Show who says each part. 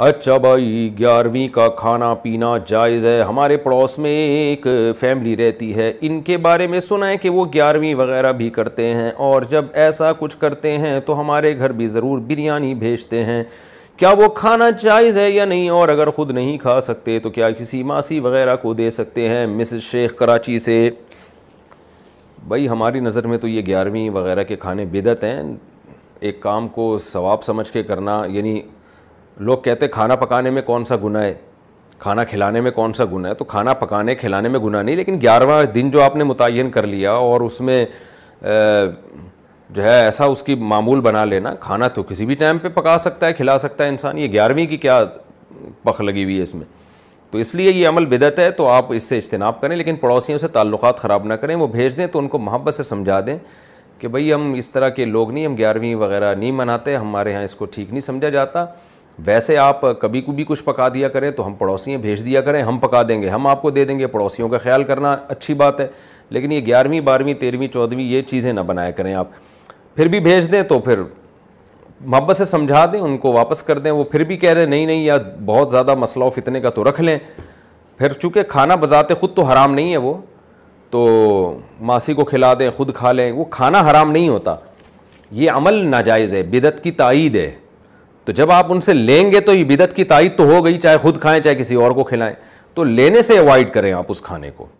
Speaker 1: अच्छा भाई ग्यारहवीं का खाना पीना जायज़ है हमारे पड़ोस में एक फैमिली रहती है इनके बारे में सुना है कि वो ग्यारहवीं वगैरह भी करते हैं और जब ऐसा कुछ करते हैं तो हमारे घर भी ज़रूर बिरयानी भेजते हैं क्या वो खाना जायज़ है या नहीं और अगर ख़ुद नहीं खा सकते तो क्या किसी मासी वगैरह को दे सकते हैं मिसेस शेख कराची से भाई हमारी नज़र में तो ये ग्यारहवीं वगैरह के खाने बेदत हैं एक काम को सवाब समझ के करना यानी लोग कहते खाना पकाने में कौन सा गुना है खाना खिलाने में कौन सा गुना है तो खाना पकाने खिलाने में गुना नहीं लेकिन ग्यारहवा दिन जो आपने मुतन कर लिया और उसमें जो है ऐसा उसकी मामूल बना लेना खाना तो किसी भी टाइम पे पका सकता है खिला सकता है इंसान ये ग्यारहवीं की क्या पख लगी हुई है इसमें तो इसलिए ये अमल बिदत है तो आप इससे इज्तनाब करें लेकिन पड़ोसियों से ताल्लुक ख़राब ना करें वो भेज दें तो उनको मोहब्बत से समझा दें कि भई हम इस तरह के लोग नहीं हम ग्यारहवीं वगैरह नहीं मनाते हमारे यहाँ इसको ठीक नहीं समझा जाता वैसे आप कभी को भी कुछ पका दिया करें तो हम पड़ोसियाँ भेज दिया करें हम पका देंगे हम आपको दे देंगे पड़ोसियों का ख्याल करना अच्छी बात है लेकिन ये ग्यारहवीं बारहवीं तेरहवीं चौदहवीं ये चीज़ें ना बनाया करें आप फिर भी भेज दें तो फिर मोहब्बत से समझा दें उनको वापस कर दें वो फिर भी कह रहे नहीं नहीं यार बहुत ज़्यादा मसला फितने का तो रख लें फिर चूँकि खाना बजाते ख़ुद तो हराम नहीं है वो तो मासी को खिला दें खुद खा लें वो खाना हराम नहीं होता ये अमल नाजायज़ है बिदत की तइद है तो जब आप उनसे लेंगे तो ये बिदत की ताइद तो हो गई चाहे खुद खाएं चाहे किसी और को खिलाएं तो लेने से अवॉइड करें आप उस खाने को